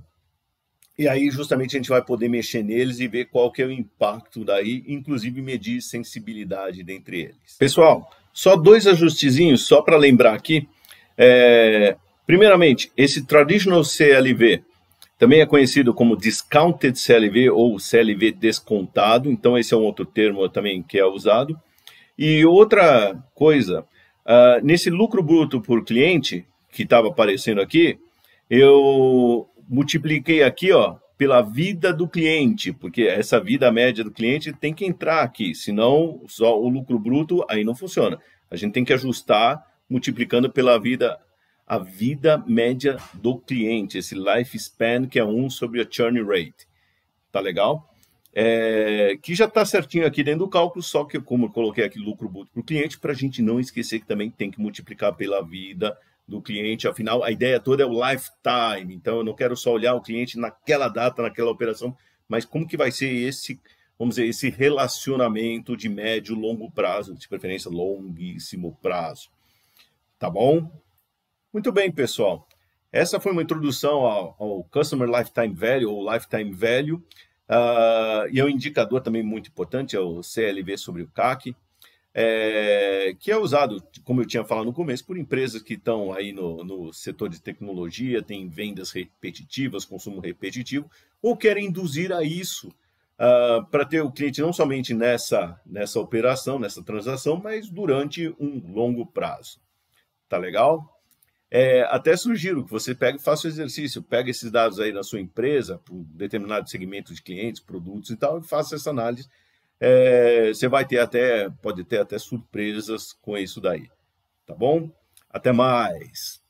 e aí, justamente, a gente vai poder mexer neles e ver qual que é o impacto daí, inclusive medir sensibilidade dentre eles. Pessoal, só dois ajustezinhos, só para lembrar aqui. É, primeiramente, esse traditional CLV também é conhecido como discounted CLV ou CLV descontado, então esse é um outro termo também que é usado. E outra coisa, uh, nesse lucro bruto por cliente, que estava aparecendo aqui, eu multipliquei aqui, ó, pela vida do cliente, porque essa vida média do cliente tem que entrar aqui, senão só o lucro bruto aí não funciona. A gente tem que ajustar multiplicando pela vida a vida média do cliente, esse lifespan que é 1 sobre a churn rate. Tá legal? É, que já está certinho aqui dentro do cálculo, só que como eu coloquei aqui lucro bruto para o cliente, para a gente não esquecer que também tem que multiplicar pela vida do cliente. Afinal, a ideia toda é o lifetime. Então, eu não quero só olhar o cliente naquela data, naquela operação, mas como que vai ser esse, vamos dizer, esse relacionamento de médio longo prazo, de preferência longuíssimo prazo. Tá bom? Muito bem, pessoal. Essa foi uma introdução ao, ao Customer Lifetime Value ou Lifetime Value. Uh, e é um indicador também muito importante, é o CLV sobre o CAC é, que é usado, como eu tinha falado no começo, por empresas que estão aí no, no setor de tecnologia, têm vendas repetitivas, consumo repetitivo, ou querem induzir a isso uh, para ter o cliente não somente nessa, nessa operação, nessa transação, mas durante um longo prazo. Tá legal? É, até sugiro que você pegue, faça o exercício, pegue esses dados aí na sua empresa, por determinado segmento de clientes, produtos e tal, e faça essa análise é, você vai ter até, pode ter até surpresas com isso daí. Tá bom? Até mais!